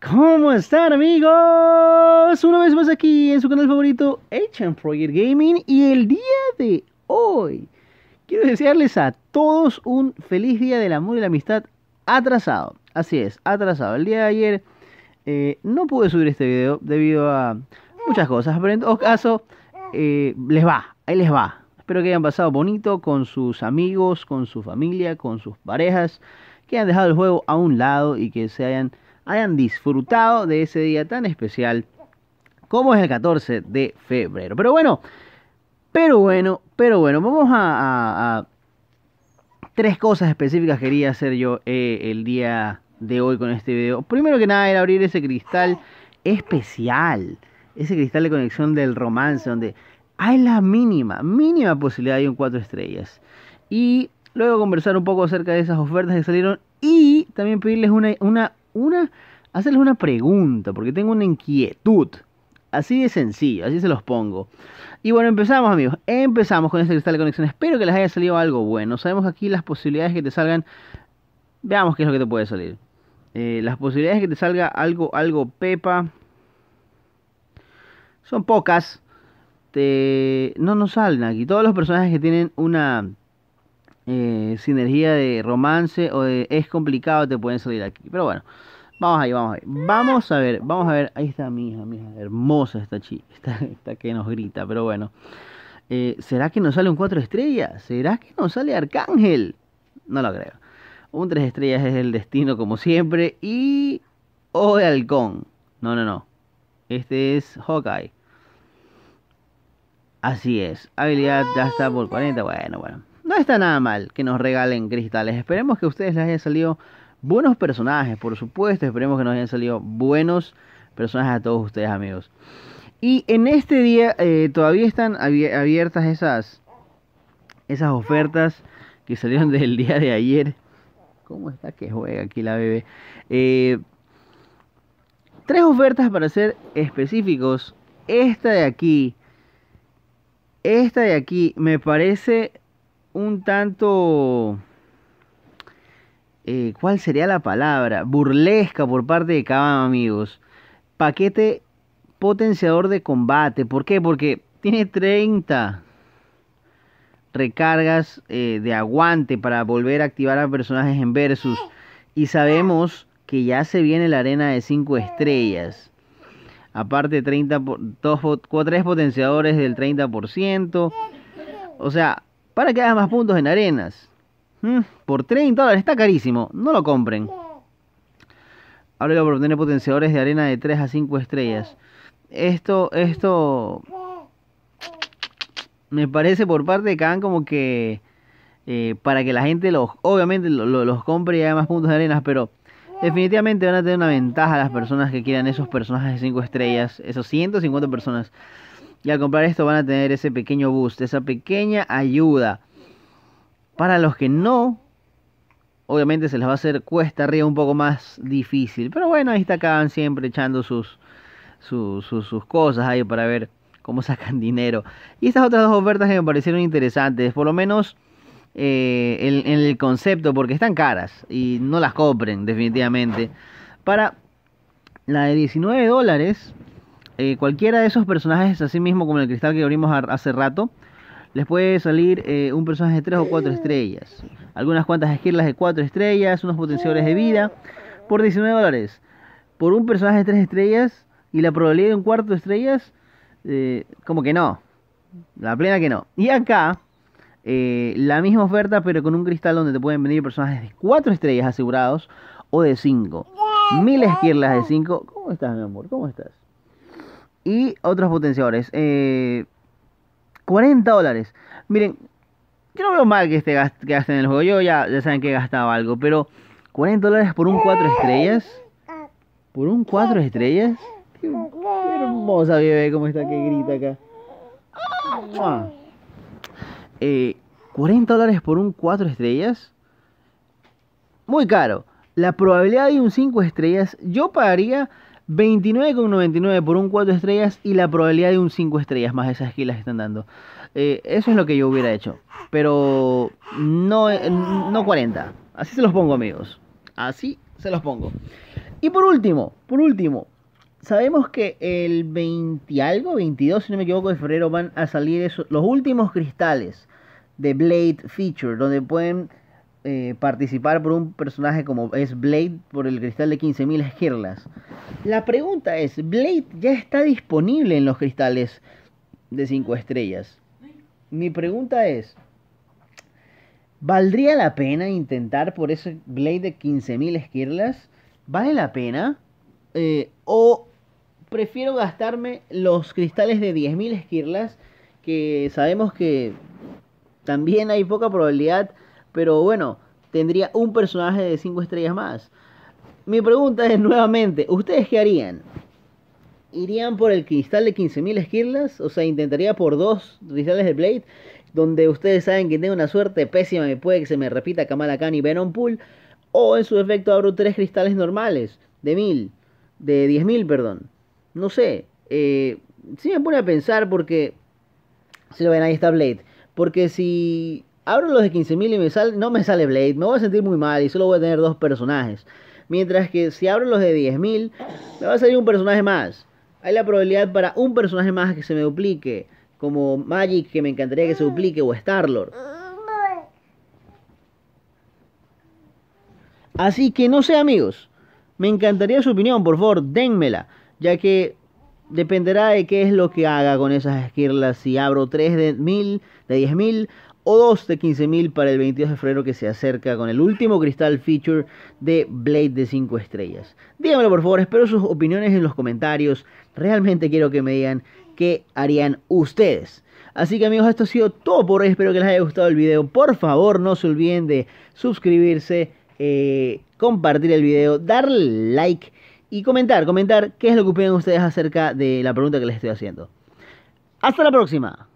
¿Cómo están amigos? Una vez más aquí en su canal favorito, HM Project Gaming Y el día de hoy quiero desearles a todos un feliz día del amor y la amistad atrasado Así es, atrasado El día de ayer eh, no pude subir este video debido a muchas cosas Pero en todo caso, eh, les va, ahí les va Espero que hayan pasado bonito con sus amigos, con su familia, con sus parejas Que hayan dejado el juego a un lado y que se hayan hayan disfrutado de ese día tan especial como es el 14 de febrero. Pero bueno, pero bueno, pero bueno, vamos a, tres cosas específicas quería hacer yo eh, el día de hoy con este video. Primero que nada era abrir ese cristal especial, ese cristal de conexión del romance, donde hay la mínima, mínima posibilidad de un cuatro estrellas. Y luego conversar un poco acerca de esas ofertas que salieron y también pedirles una una, hacerles una pregunta, porque tengo una inquietud. Así de sencillo, así se los pongo. Y bueno, empezamos amigos, empezamos con este cristal de conexión. Espero que les haya salido algo bueno. Sabemos aquí las posibilidades que te salgan. Veamos qué es lo que te puede salir. Eh, las posibilidades que te salga algo, algo pepa. Son pocas. No nos salen aquí. Todos los personajes que tienen una eh, sinergia de romance o de es complicado, te pueden salir aquí. Pero bueno, vamos ahí, vamos Vamos a ver, vamos a ver. Ahí está mi Hermosa esta chica, esta, que nos grita, pero bueno. Eh, ¿Será que nos sale un 4 estrellas? ¿Será que nos sale Arcángel? No lo creo. Un 3 estrellas es el destino, como siempre. Y. O de Halcón. No, no, no. Este es Hawkeye. Así es. Habilidad ya está por 40. Bueno, bueno no está nada mal que nos regalen cristales. Esperemos que a ustedes les hayan salido buenos personajes, por supuesto. Esperemos que nos hayan salido buenos personajes a todos ustedes, amigos. Y en este día eh, todavía están abiertas esas, esas ofertas que salieron del día de ayer. ¿Cómo está que juega aquí la bebé? Eh, tres ofertas para ser específicos. Esta de aquí. Esta de aquí me parece un tanto... Eh, ¿Cuál sería la palabra? Burlesca por parte de Kaban, amigos. Paquete potenciador de combate. ¿Por qué? Porque tiene 30 recargas eh, de aguante para volver a activar a personajes en versus. Y sabemos que ya se viene la arena de 5 estrellas. Aparte 30 dos, 3 potenciadores del 30%. O sea, para que haga más puntos en arenas. ¿Mm? Por 30 dólares, está carísimo, no lo compren. Ahora por obtener potenciadores de arena de 3 a 5 estrellas. Esto, esto... Me parece por parte de Khan como que... Eh, para que la gente los, obviamente los compre y haga más puntos de arenas, pero definitivamente van a tener una ventaja las personas que quieran esos personajes de 5 estrellas, esos 150 personas y al comprar esto van a tener ese pequeño boost, esa pequeña ayuda. Para los que no, obviamente se les va a hacer cuesta arriba un poco más difícil. Pero bueno, ahí está acaban siempre echando sus, sus, sus, cosas ahí para ver cómo sacan dinero. Y estas otras dos ofertas que me parecieron interesantes, por lo menos eh, en, en, el concepto, porque están caras y no las compren definitivamente. Para la de 19 dólares, eh, cualquiera de esos personajes, así mismo como el cristal que abrimos hace rato, les puede salir eh, un personaje de 3 o 4 estrellas. Algunas cuantas esquirlas de 4 estrellas, unos potenciadores de vida, por 19 dólares. Por un personaje de 3 estrellas y la probabilidad de un cuarto de estrellas, eh, como que no. La plena que no. Y acá, la misma oferta, pero con un cristal donde te pueden venir personajes de 4 estrellas asegurados o de 5. Mil esquirlas de 5. ¿Cómo estás, mi amor? ¿Cómo estás? y otros potenciadores. 40 eh, dólares. Miren, yo no veo mal que, este gasten en el juego. Yo ya, ya saben que he gastado algo, pero 40 dólares por un 4 estrellas. Por un 4 estrellas. Qué, hermosa bebé, cómo está que grita acá. 40 eh, dólares por un 4 estrellas. Muy caro. La probabilidad de un 5 estrellas, yo pagaría 29,99 por un 4 estrellas y la probabilidad de un 5 estrellas más esas que las están dando. Eh, eso es lo que yo hubiera hecho. Pero no, eh, no 40. Así se los pongo, amigos. Así se los pongo. Y por último, por último, sabemos que el 20 algo, 22, si no me equivoco, de febrero van a salir los últimos cristales de Blade Feature, donde pueden eh, participar por un personaje como es Blade por el cristal de 15.000 esquirlas. La pregunta es, ¿Blade ya está disponible en los cristales de 5 estrellas? Mi pregunta es, ¿valdría la pena intentar por ese Blade de 15.000 esquirlas? ¿Vale la pena? Eh, ¿O prefiero gastarme los cristales de 10.000 esquirlas que sabemos que también hay poca probabilidad pero bueno, tendría un personaje de 5 estrellas más. Mi pregunta es nuevamente, ¿ustedes qué harían? ¿Irían por el cristal de 15.000 esquirlas? O sea, intentaría por dos cristales de Blade, donde ustedes saben que tengo una suerte pésima y puede que se me repita Kamala Khan y Venom Pool. O en su defecto abro tres cristales normales, de 1.000, de 10.000, perdón. No sé, eh, Si me pone a pensar porque... Si lo ven, ahí está Blade. Porque si Abro los de 15.000 y me sale, no me sale Blade, me voy a sentir muy mal y solo voy a tener dos personajes. Mientras que si abro los de 10.000, me va a salir un personaje más. Hay la probabilidad para un personaje más que se me duplique, como Magic que me encantaría que se duplique o Lord. Así que no sé amigos, me encantaría su opinión, por favor, denmela, ya que dependerá de qué es lo que haga con esas esquirlas, si abro 3 de 1000, de 10.000 o dos de 15.000 para el 22 de febrero que se acerca con el último cristal feature de Blade de 5 estrellas. Díganmelo por favor, espero sus opiniones en los comentarios. Realmente quiero que me digan qué harían ustedes. Así que amigos, esto ha sido todo por hoy. Espero que les haya gustado el video. Por favor, no se olviden de suscribirse, eh, compartir el video, darle like y comentar, comentar qué es lo que opinan ustedes acerca de la pregunta que les estoy haciendo. Hasta la próxima.